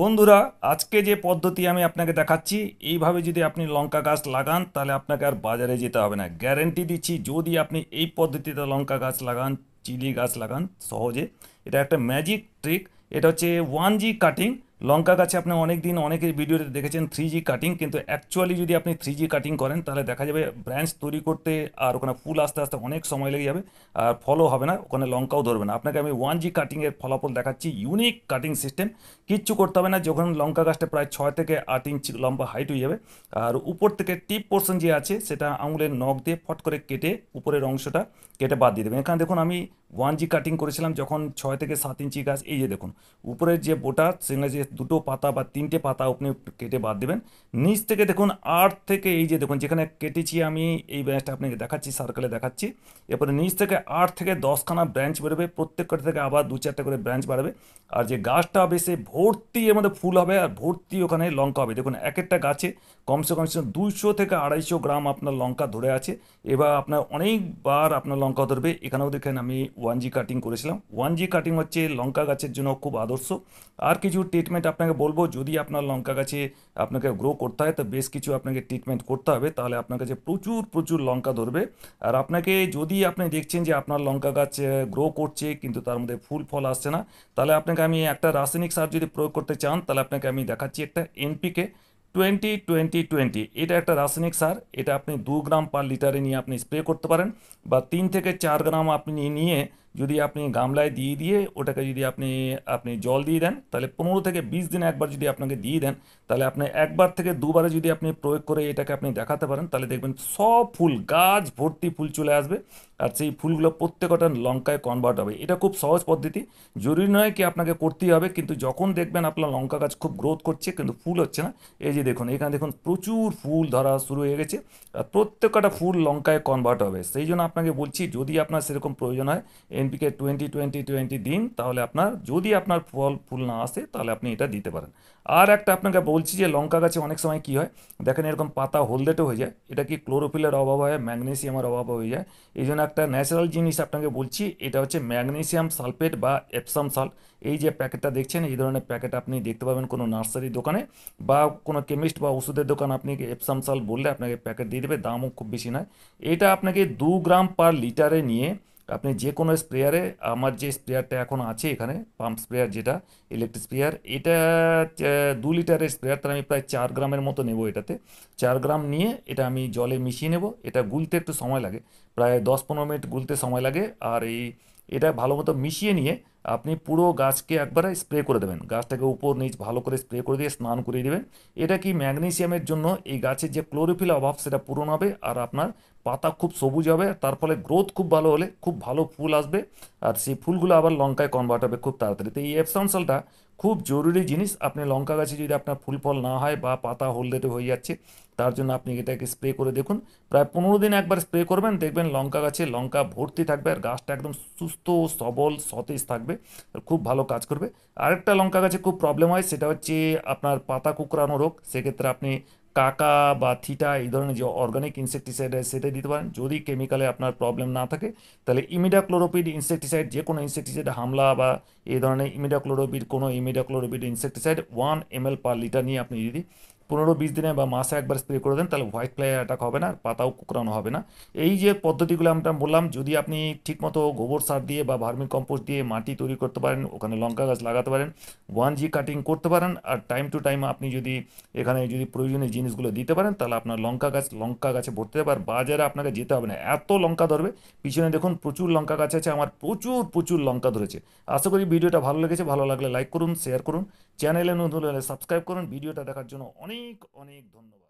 বন্ধুরা আজকে যে পদ্ধতি আমি আপনাকে দেখাচ্ছি এই ভাবে যদি আপনি লঙ্কা গাছ লাগান তাহলে আপনাকে আর বাজারে যেতে হবে না গ্যারান্টি দিচ্ছি যদি আপনি এই পদ্ধতিতে লঙ্কা গাছ লাগান chili গাছ লাগান সোজ এ এটা একটা ম্যাজিক ট্রিক এটা হচ্ছে 1g কাটিং লঙ্কা গাছে আপনি অনেক দিন অনেকের ভিডিওতে দেখেছেন থ্রি জি কাটিং কিন্তু অ্যাকচুয়ালি যদি আপনি থ্রি জি কাটিং করেন তাহলে দেখা যাবে ব্রাঞ্চ তৈরি করতে আর ওখানে ফুল আসতে আসতে অনেক সময় লেগে যাবে আর ফলও হবে না ওখানে লঙ্কাও ধরবে না আপনাকে আমি ওয়ান জি কাটিংয়ের ফলাফল দেখাচ্ছি ইউনিক কাটিং সিস্টেম কিচ্ছু করতে হবে না যখন লঙ্কা গাছটা প্রায় ছয় থেকে আট ইঞ্চি লম্বা হাইট হয়ে যাবে আর উপর থেকে টিপ পোর্শন যে আছে সেটা আঙুলের নখ দিয়ে ফট করে কেটে উপরের অংশটা কেটে বাদ দিয়ে দেবেন এখানে দেখুন আমি ওয়ান জি কাটিং করেছিলাম যখন ছয় থেকে সাত ইঞ্চি গাছ এই যে দেখুন উপরের যে বোটা সেখানে যে দুটো পাতা বা তিনটে পাতা আপনি কেটে বাদ দেবেন নিচ থেকে দেখুন আট থেকে এই যে দেখুন যেখানে কেটেছি আমি এই ব্রাঞ্চটা আপনাকে দেখাচ্ছি সার্কেলে দেখাচ্ছি এরপরে নিচ থেকে আট থেকে দশখানা ব্রাঞ্চ বেরোবে প্রত্যেকটা থেকে আবার দু চারটে করে ব্রাঞ্চ বাড়বে আর যে গাছটা হবে সে ভর্তি এর মধ্যে ফুল হবে আর ভর্তি ওখানে লঙ্কা হবে দেখুন এক একটা গাছে কমসে কমসে দুইশো থেকে আড়াইশো গ্রাম আপনার লঙ্কা ধরে আছে এবার আপনার অনেকবার আপনার লঙ্কা ধরবে এখানেও দেখেন আমি ওয়ান জি কাটিং করেছিলাম ওয়ান জি কাটিং হচ্ছে লঙ্কা গাছের জন্য খুব আদর্শ আর কিছু ট্রিটমেন্ট আপনাকে বলবো যদি আপনার লঙ্কা গাছে আপনাকে গ্রো করতে হয় তো বেশ কিছু আপনাকে ট্রিটমেন্ট করতে হবে তাহলে আপনার কাছে প্রচুর প্রচুর লঙ্কা ধরবে আর আপনাকে যদি আপনি দেখছেন যে আপনার লঙ্কা গাছ গ্রো করছে কিন্তু তার মধ্যে ফুল ফল আসছে না তাহলে আপনাকে আমি একটা রাসায়নিক সার যদি প্রয়োগ করতে চান তাহলে আপনাকে আমি দেখাচ্ছি একটা এনপিকে 20 20 20 এটা একটা রাসায়নিক স্যার এটা আপনি 2 গ্রাম পার লিটারে নিয়ে আপনি স্প্রে করতে পারেন বা 3 থেকে 4 গ্রাম আপনি নিয়ে যদি আপনি গামলায় দিয়ে দিয়ে ওটাকে যদি আপনি আপনি জল দিয়ে দেন তাহলে পনেরো থেকে বিশ দিন একবার যদি আপনাকে দিয়ে দেন তাহলে আপনি একবার থেকে দুবারে যদি আপনি প্রয়োগ করে এটাকে আপনি দেখাতে পারেন তাহলে দেখবেন সব ফুল গাছ ভর্তি ফুল চলে আসবে আর সেই ফুলগুলো প্রত্যেকটা লঙ্কায় কনভার্ট হবে এটা খুব সহজ পদ্ধতি জরুরি নয় কি আপনাকে করতেই হবে কিন্তু যখন দেখবেন আপনার লঙ্কা গাছ খুব গ্রোথ করছে কিন্তু ফুল হচ্ছে না এই যে দেখুন এখানে দেখুন প্রচুর ফুল ধরা শুরু হয়ে গেছে আর প্রত্যেকটা ফুল লঙ্কায় কনভার্ট হবে সেই জন্য আপনাকে বলছি যদি আপনার সেরকম প্রয়োজন হয় एनबीके 2020 2020 दीन তাহলে আপনার যদি আপনার ফুল ফুলনা আছে তাহলে আপনি এটা দিতে পারেন আর একটা আপনাকে বলছি যে লঙ্কা গাছে অনেক সময় কি হয় দেখেন এরকম পাতা হলদেটে হয়ে যায় এটা কি ক্লোরোফিলের অভাবে ম্যাগনেসিয়ামের অভাব হয় যায় এই যে না একটা ন্যাচারাল জিনিস আপনাকে বলছি এটা হচ্ছে ম্যাগনেসিয়াম সালফেট বা এপসাম সল এই যে প্যাকেটটা দেখছেন এই ধরনের প্যাকেট আপনি দেখতে পাবেন কোন নার্সারি দোকানে বা কোন কেমিস্ট বা ওষুধের দোকান আপনি এপসাম সল বললে আপনাকে প্যাকেট দিয়ে দেবে দামও খুব বেশি না এটা আপনাকে 2 ग्राम পার লিটারে নিয়ে আপনি যে কোনো স্প্রেয়ারে আমার যে স্প্রেয়ারটা এখন আছে এখানে পাম্প স্প্রেয়ার যেটা ইলেকট্রিক স্প্রেয়ার এটা দু লিটারের স্প্রেয়ার তাহলে আমি প্রায় চার গ্রামের মতো নেব এটাতে চার গ্রাম নিয়ে এটা আমি জলে মিশিয়ে নেব এটা গুলতে একটু সময় লাগে প্রায় দশ পনেরো মিনিট গুলতে সময় লাগে আর এই এটা ভালো মতো মিশিয়ে নিয়ে আপনি পুরো গাছকে একবারে স্প্রে করে দেবেন গাছটাকে উপর নিচ ভালো করে স্প্রে করে দিয়ে স্নান করিয়ে দেবেন এটা কি ম্যাগনেসিয়ামের জন্য এই গাছের যে ক্লোরোফিল অভাব সেটা পূরণ হবে আর আপনার পাতা খুব সবুজ হবে তার ফলে গ্রোথ খুব ভালো হলে খুব ভালো ফুল আসবে আর সেই ফুলগুলো আবার লঙ্কায় কনভার্ট হবে খুব তাড়াতাড়ি তো এই এপসানসালটা খুব জরুরি জিনিস আপনি লঙ্কা গাছে যদি আপনার ফুল ফল না হয় বা পাতা হলদেটে হয়ে যাচ্ছে তার জন্য আপনি এটাকে স্প্রে করে দেখুন প্রায় পনেরো দিন একবার স্প্রে করবেন দেখবেন লঙ্কা গাছে লঙ্কা ভর্তি থাকবে আর গাছটা একদম সুস্থ সবল সতেজ থাকবে খুব ভালো কাজ করবে আরেকটা লঙ্কা গাছে খুব প্রবলেম হয় সেটা হচ্ছে আপনার পাতা কুকরানো রোগ সেক্ষেত্রে আপনি কাকা বা থিটা এই ধরনের যে অর্গানিক ইনসেকটিসাইড সেটা দিতে পারেন যদি কেমিক্যালে আপনার প্রবলেম না থাকে তাহলে ইমিডাক্লোরোপিড ইনসেকটিসাইড যে কোনো ইনসেকটিসাইড হামলা বা এই ধরনের ইমিডাক্লোরোপিড কোনো imidacloprid insecticide one M L per litre নিয়ে আপনি যদি পনেরো বিশ দিনে বা মাসে একবার স্প্রে করে দেন তাহলে হোয়াইট ফ্লাই অ্যাটাক হবে না পাতাও কুকরানো হবে না এই যে পদ্ধতিগুলো আমরা বললাম যদি আপনি ঠিকমতো গোবর সার দিয়ে বা ভার্মি কম্পোস্ট দিয়ে মাটি তৈরি করতে পারেন ওখানে লঙ্কা গাছ লাগাতে পারেন ওয়ান জি কাটিং করতে পারেন আর টাইম টু টাইম আপনি যদি এখানে যদি প্রয়োজনীয় জিনিসগুলো দিতে পারেন তাহলে আপনার লঙ্কা গাছ লঙ্কা গাছে ভরতে দেবে আর বাজারে আপনাকে যেতে হবে না এত লঙ্কা ধরবে পিছনে দেখুন প্রচুর লঙ্কা গাছ আছে আমার প্রচুর প্রচুর লঙ্কা ধরেছে আশা করি ভিডিওটা ভালো লেগেছে ভালো লাগলে লাইক করুন শেয়ার করুন চ্যানেলে নতুন হলে সাবস্ক্রাইব করুন ভিডিওটা দেখার জন্য অনেক অনেক অনেক ধন্যবাদ